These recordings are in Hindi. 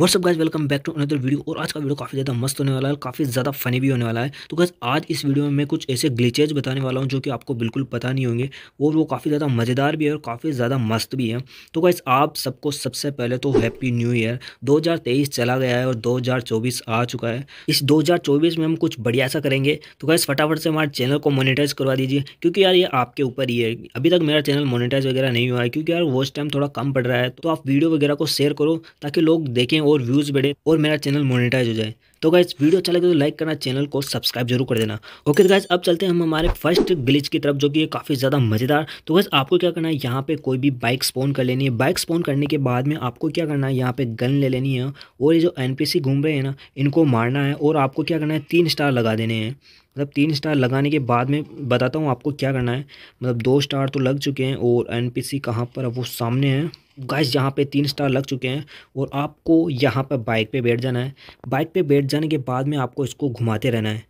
WhatsApp guys welcome back to another video और आज का वीडियो काफ़ी ज़्यादा मस्त होने वाला है काफ़ी ज़्यादा फनी भी होने वाला है तो गैस आज इस वीडियो में मैं कुछ ऐसे ग्लिचेज बताने वाला हूँ जो कि आपको बिल्कुल पता नहीं होंगे और वो काफ़ी ज़्यादा मज़ेदार भी है और काफ़ी ज़्यादा मस्त भी है तो गैस आप सबको सबसे पहले तो हैप्पी न्यू ईयर दो चला गया है और दो आ चुका है इस दो में हम कुछ बढ़िया सा करेंगे तो गैस फटाफट से हमारे चैनल को मोनिटाइज करवा दीजिए क्योंकि यार ये आपके ऊपर ही है अभी तक मेरा चैनल मोनिटाइज वगैरह नहीं हुआ है क्योंकि यार वॉच टाइम थोड़ा कम पड़ रहा है तो आप वीडियो वगैरह को शेयर करो ताकि लोग देखें और व्यूज़ बढ़े और मेरा चैनल मोनिटाइज हो जाए तो गाइज वीडियो अच्छा लगे तो लाइक करना चैनल को सब्सक्राइब जरूर कर देना ओके तो गाइज अब चलते हैं हम हमारे फर्स्ट ग्लिच की तरफ जो कि काफ़ी ज़्यादा मज़ेदार तो गाइज आपको क्या करना है यहाँ पे कोई भी बाइक स्पोन कर लेनी है बाइक स्पोन करने के बाद में आपको क्या करना है यहाँ पे गन ले लेनी है और ये जो एन घूम रहे हैं ना इनको मारना है और आपको क्या करना है तीन स्टार लगा देने हैं मतलब तीन स्टार लगाने के बाद में बताता हूँ आपको क्या करना है मतलब दो स्टार तो लग चुके हैं और एन पी कहाँ पर अब वो सामने हैं गाइस यहाँ पे तीन स्टार लग चुके हैं और आपको यहाँ पर बाइक पे बैठ जाना है बाइक पे बैठ जाने के बाद में आपको इसको घुमाते रहना है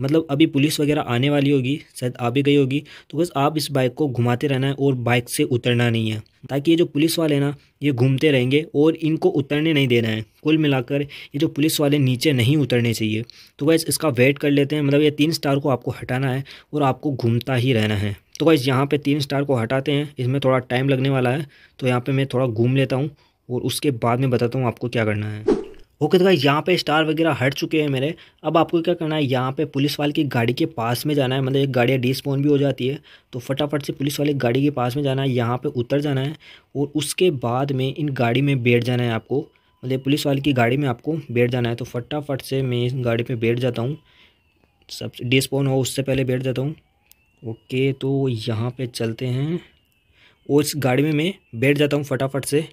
मतलब अभी पुलिस वगैरह आने वाली होगी शायद आ भी गई होगी तो बस आप इस बाइक को घुमाते रहना है और बाइक से उतरना नहीं है ताकि ये जो पुलिस वाले ना ये घूमते रहेंगे और इनको उतरने नहीं देना है कुल मिलाकर ये जो पुलिस वाले नीचे नहीं उतरने चाहिए तो बस इसका वेट कर लेते हैं मतलब ये तीन स्टार को आपको हटाना है और आपको घूमता ही रहना है तो गाइज़ यहाँ पे तीन स्टार को हटाते हैं इसमें थोड़ा टाइम लगने वाला है तो यहाँ पे मैं थोड़ा घूम लेता हूँ और उसके बाद में बताता हूँ आपको क्या करना है ओके तो गाइज यहाँ पे स्टार वगैरह हट चुके हैं मेरे अब आपको क्या करना है यहाँ पे पुलिस वाले की गाड़ी के पास में जाना है मतलब एक गाड़ियाँ डिस्पोन भी हो जाती है तो फटाफट से पुलिस वाले गाड़ी के पास में जाना है यहाँ पर उतर जाना है और उसके बाद में इन गाड़ी में बैठ जाना है आपको मतलब पुलिस वाले की गाड़ी में आपको बैठ जाना है तो फटाफट से मैं इस गाड़ी पर बैठ जाता हूँ सब डिस्पोन हो उससे पहले बैठ जाता हूँ ओके तो यहाँ पे चलते हैं उस गाड़ी में मैं बैठ जाता हूँ फटाफट से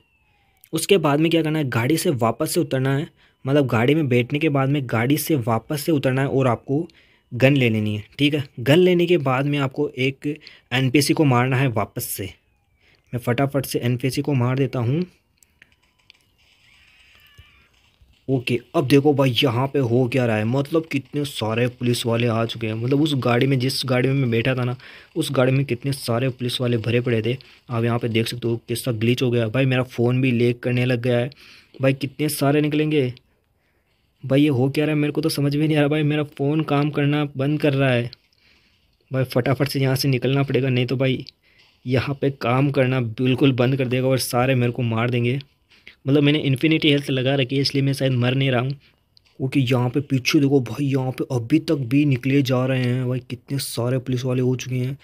उसके बाद में क्या करना है गाड़ी से वापस से उतरना है मतलब गाड़ी में बैठने के बाद में गाड़ी से वापस से उतरना है और आपको गन ले लेनी है ठीक है गन लेने के बाद में आपको एक एनपीसी को मारना है वापस से मैं फटाफट से एनपीसी को मार देता हूँ ओके अब देखो भाई यहाँ पे हो क्या रहा है मतलब कितने सारे पुलिस वाले आ चुके हैं मतलब उस गाड़ी में जिस गाड़ी में मैं बैठा था ना उस गाड़ी में कितने सारे पुलिस वाले भरे पड़े थे आप यहाँ पे देख सकते हो किसका ग्लिच हो गया भाई मेरा फ़ोन भी लेक करने लग गया है भाई कितने सारे निकलेंगे भाई ये हो क्या रहा है मेरे को तो समझ में नहीं आ रहा भाई मेरा फ़ोन काम करना बंद कर रहा है भाई फटाफट से यहाँ से निकलना पड़ेगा नहीं तो भाई यहाँ पर काम करना बिल्कुल बंद कर देगा और सारे मेरे को मार देंगे मतलब मैंने इन्फिनिटी हेल्थ लगा रखी है इसलिए मैं शायद मर नहीं रहा हूँ ओके यहाँ पे पीछे देखो भाई यहाँ पे अभी तक भी निकले जा रहे हैं भाई कितने सारे पुलिस वाले हो चुके हैं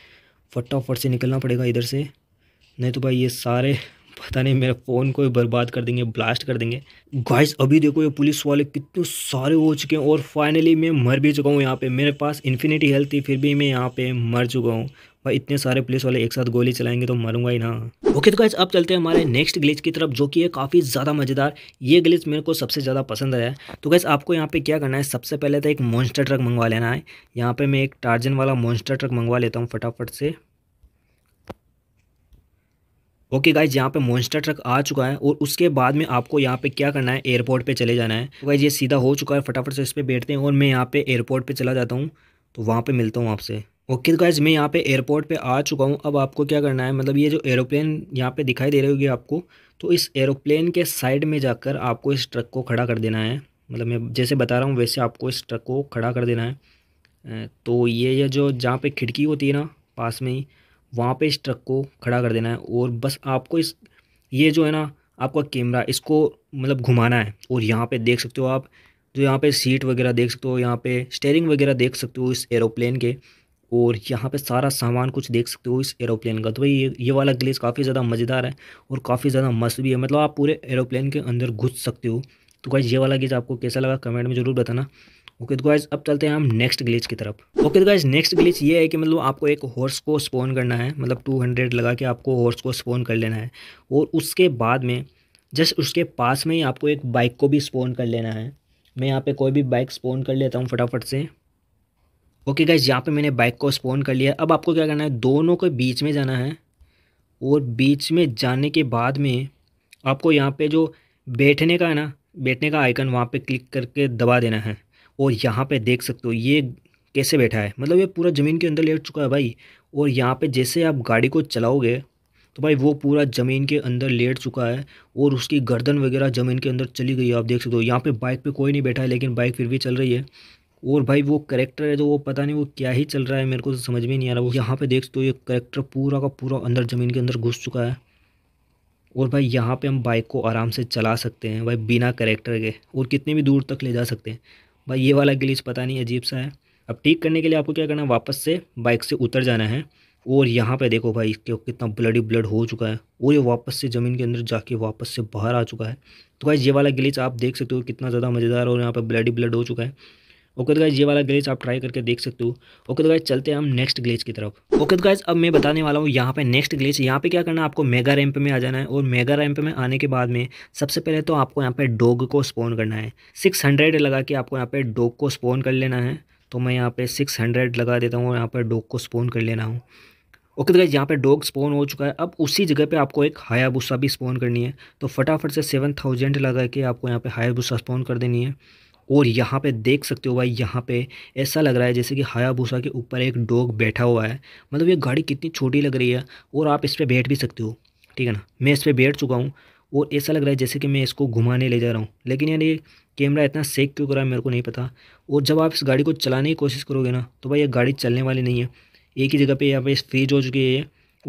फटाफट से निकलना पड़ेगा इधर से नहीं तो भाई ये सारे पता नहीं मेरा फ़ोन को बर्बाद कर देंगे ब्लास्ट कर देंगे गाइस अभी देखो ये पुलिस वाले कितने सारे हो चुके हैं और फाइनली मैं मर भी चुका हूँ यहाँ पे मेरे पास इन्फिनिटी हेल्थ थी फिर भी मैं यहाँ पे मर चुका हूँ भाई इतने सारे पुलिस वाले एक साथ गोली चलाएंगे तो मरूंगा ही ना ओके तो गाइज अब चलते हैं हमारे नेक्स्ट ग्लिच की तरफ जो कि है काफ़ी ज़्यादा मज़ेदार ये ग्लिच मेरे को सबसे ज़्यादा पसंद आया है तो गैस आपको यहाँ पे क्या करना है सबसे पहले तो एक मॉन्स्टर ट्रक मंगवा लेना है यहाँ पे मैं एक टार्जन वाला मॉन्स्टर ट्रक मंगवा लेता हूँ फटाफट से ओके गाइज यहाँ पे मोन्स्टर ट्रक आ चुका है और उसके बाद में आपको यहाँ पे क्या करना है एयरपोर्ट पे चले जाना है तो गाइज ये सीधा हो चुका है फटाफट से इस पर बैठते हैं और मैं यहाँ पे एयरपोर्ट पे चला जाता हूँ तो वहाँ पे मिलता हूँ आपसे ओके तो गाइज मैं यहाँ पे एयरपोर्ट पे आ चुका हूँ अब आपको क्या करना है मतलब ये जो एरोप्लेन यहाँ पे दिखाई दे रही होगी आपको तो इस एरोप्लेन के साइड में जाकर आपको इस ट्रक को खड़ा कर देना है मतलब मैं जैसे बता रहा हूँ वैसे आपको इस ट्रक को खड़ा कर देना है तो ये जो जहाँ पर खिड़की होती है ना पास में ही वहाँ पे इस ट्रक को खड़ा कर देना है और बस आपको इस ये जो है ना आपका कैमरा इसको मतलब घुमाना है और यहाँ पे देख सकते हो आप जो यहाँ पे सीट वगैरह देख सकते हो यहाँ पे स्टेयरिंग वगैरह देख सकते हो इस एरोप्लेन के और यहाँ पे सारा सामान कुछ देख सकते हो इस एरोप्लेन का तो भाई ये ये वाला ग्लेस काफ़ी ज़्यादा मज़ेदार है और काफ़ी ज़्यादा मस्त भी है मतलब आप पूरे एरोप्लेन के अंदर घुस सकते हो तो भाई ये वाला गेज आपको कैसा लगा कमेंट में ज़रूर बताना ओके तो गाइज अब चलते हैं हम नेक्स्ट ग्लिच की तरफ ओके तो गाइज नेक्स्ट ग्लिच ये है कि मतलब आपको एक हॉर्स को स्पोन करना है मतलब 200 लगा के आपको हॉर्स को स्पोन कर लेना है और उसके बाद में जस्ट उसके पास में ही आपको एक बाइक को भी स्पोन कर लेना है मैं यहाँ पे कोई भी बाइक स्पोन कर लेता हूँ फटाफट से ओके गाइज यहाँ पर मैंने बाइक को स्पोन कर लिया अब आपको क्या करना है दोनों के बीच में जाना है और बीच में जाने के बाद में आपको यहाँ पर जो बैठने का है ना बैठने का आइकन वहाँ पे क्लिक करके दबा देना है और यहाँ पे देख सकते हो ये कैसे बैठा है मतलब ये पूरा ज़मीन के अंदर लेट चुका है भाई और यहाँ पे जैसे आप गाड़ी को चलाओगे तो भाई वो पूरा ज़मीन के अंदर लेट चुका है और उसकी गर्दन वगैरह ज़मीन के अंदर चली गई है आप देख सकते हो यहाँ पे बाइक पे कोई नहीं बैठा है लेकिन बाइक फिर भी चल रही है और भाई वो करेक्टर है तो वो पता नहीं वो क्या ही चल रहा है मेरे को तो समझ में नहीं आ रहा वो यहाँ पे देख सकते हो ये करेक्टर पूरा का पूरा अंदर ज़मीन के अंदर घुस चुका है और भाई यहाँ पे हम बाइक को आराम से चला सकते हैं भाई बिना करेक्टर के और कितने भी दूर तक ले जा सकते हैं भाई ये वाला ग्लिच पता नहीं अजीब सा है अब ठीक करने के लिए आपको क्या करना है वापस से बाइक से उतर जाना है और यहाँ पे देखो भाई इसके कितना ब्लडी ब्लड हो चुका है और ये वापस से ज़मीन के अंदर जाके वापस से बाहर आ चुका है तो भाई ये वाला ग्लिच आप देख सकते हो कितना ज़्यादा मज़ेदार और यहाँ ब्लड ब्लडी ब्लड हो चुका है ओके तो गाइज ये वाला ग्लेज आप ट्राई करके देख सकते हो ओके तो गाइज चलते हैं हम नेक्स्ट ग्लेज की तरफ ओके तो गाइज अब मैं बताने वाला हूँ यहाँ पे नेक्स्ट ग्लेज यहाँ पे क्या करना है आपको मेगा रैम्प में आ जाना है और मेगा रैम्प में आने के बाद में सबसे पहले तो आपको यहाँ पे डॉग को स्पोन करना है सिक्स हंड्रेड लगा के आपको यहाँ पे डोग को स्पोन कर लेना है तो मैं यहाँ पे सिक्स हंड्रेड लगा देता हूँ और यहाँ पर डोग को स्पोन कर लेना हूँ ओके तो गाइज यहाँ पे डॉग स्पोन हो चुका है अब उसी जगह पे आपको एक हायाबुसा भी स्पोन करनी है तो फटाफट से सेवन थाउजेंड लगा के आपको यहाँ पे हायाबुसा स्पोन कर देनी है और यहाँ पे देख सकते हो भाई यहाँ पे ऐसा लग रहा है जैसे कि हायाबूसा के ऊपर एक डॉग बैठा हुआ है मतलब ये गाड़ी कितनी छोटी लग रही है और आप इस पर बैठ भी सकते हो ठीक है ना मैं इस पर बैठ चुका हूँ और ऐसा लग रहा है जैसे कि मैं इसको घुमाने ले जा रहा हूँ लेकिन यार ये कैमरा इतना सेक क्यों करा है मेरे को नहीं पता और जब आप इस गाड़ी को चलाने की कोशिश करोगे ना तो भाई ये गाड़ी चलने वाली नहीं है एक ही जगह पर यहाँ पर फ्रीज हो चुकी है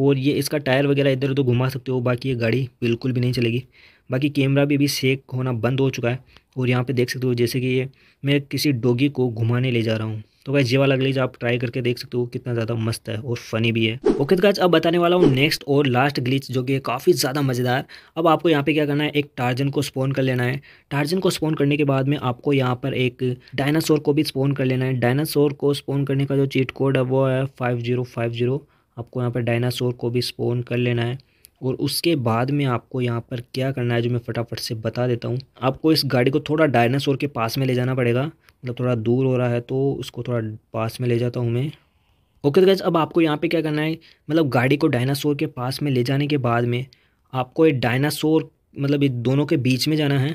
और ये इसका टायर वगैरह इधर उधर घुमा सकते हो बाकी ये गाड़ी बिल्कुल भी नहीं चलेगी बाकी कैमरा भी अभी सेक होना बंद हो चुका है और यहाँ पे देख सकते हो जैसे कि ये मैं किसी डोगी को घुमाने ले जा रहा हूँ तो गाइज ये वाला ग्लिच आप ट्राई करके देख सकते हो कितना ज़्यादा मस्त है और फनी भी है ओके तो गाइज अब बताने वाला हूँ नेक्स्ट और लास्ट ग्लिच जो कि काफ़ी ज़्यादा मज़ेदार अब आपको यहाँ पे क्या करना है एक टार्जन को स्पोन कर लेना है टार्जन को स्पोन करने के बाद में आपको यहाँ पर एक डायनासोर को भी स्पोन कर लेना है डायनासोर को स्पोन करने का जो चीट कोड है वो है फाइव आपको यहाँ पर डायनासोर को भी स्पोन कर लेना है और उसके बाद में आपको यहाँ पर क्या करना है जो मैं फटाफट से बता देता हूँ आपको इस गाड़ी को थोड़ा डायनासोर के पास में ले जाना पड़ेगा मतलब थोड़ा दूर हो रहा है तो उसको थोड़ा पास में ले जाता हूँ मैं ओके तो गैस अब आपको यहाँ पे क्या करना है मतलब गाड़ी को डायनासोर के पास में ले जाने के बाद में आपको एक डायनासोर मतलब ये दोनों के बीच में जाना है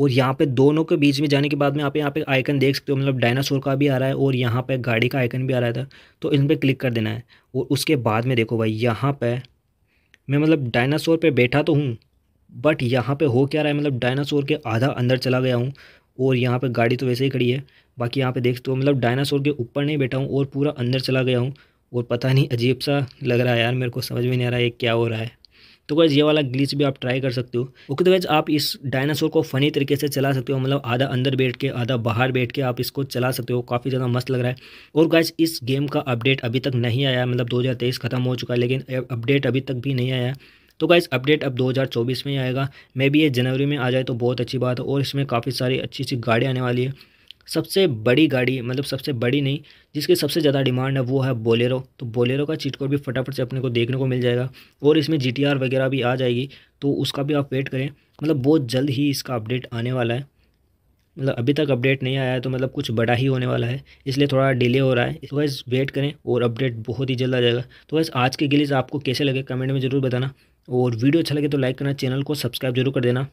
और यहाँ पे दोनों के बीच में जाने के बाद में आप यहाँ पे आइकन देख सकते हो मतलब डायनासोर का भी आ रहा है और यहाँ पे गाड़ी का आइकन भी आ रहा था तो इन पर क्लिक कर देना है और उसके बाद में देखो भाई यहाँ पर मैं मतलब डायनासोर पे बैठा तो हूँ बट यहाँ पे हो क्या रहा है मतलब डायनासोर के आधा अंदर चला गया हूँ और यहाँ पे गाड़ी तो वैसे ही खड़ी है बाकी यहाँ पे देखते हो मतलब डायनासोर के ऊपर नहीं बैठा हूँ और पूरा अंदर चला गया हूँ और पता नहीं अजीब सा लग रहा है यार मेरे को समझ में नहीं आ रहा है क्या हो रहा है तो गैज़ ये वाला ग्लिच भी आप ट्राई कर सकते हो ओके तो गैज़ आप इस डायनासोर को फ़नी तरीके से चला सकते हो मतलब आधा अंदर बैठ के आधा बाहर बैठ के आप इसको चला सकते हो काफ़ी ज़्यादा मस्त लग रहा है और गैज़ इस गेम का अपडेट अभी तक नहीं आया मतलब दो ख़त्म हो चुका है लेकिन अपडेट अभी तक भी नहीं आया तो गाइज़ अपडेट अब 2024 में ही आएगा मे भी ये जनवरी में आ जाए तो बहुत अच्छी बात है और इसमें काफ़ी सारी अच्छी अच्छी गाड़ी आने वाली है सबसे बड़ी गाड़ी मतलब सबसे बड़ी नहीं जिसकी सबसे ज़्यादा डिमांड है वो है बोलेरो तो बोलेरो का चीट कोड भी फटाफट से अपने को देखने को मिल जाएगा और इसमें जी वगैरह भी आ जाएगी तो उसका भी आप वेट करें मतलब बहुत जल्द ही इसका अपडेट आने वाला है मतलब अभी तक अपडेट नहीं आया है तो मतलब कुछ बड़ा ही होने वाला है इसलिए थोड़ा डिले हो रहा है तो वैस वेट करें और अपडेट बहुत ही जल्द आ जाएगा तो वैस आज के गिलीज आपको कैसे लगे कमेंट में ज़रूर बताना और वीडियो अच्छा लगे तो लाइक करना चैनल को सब्सक्राइब जरूर कर देना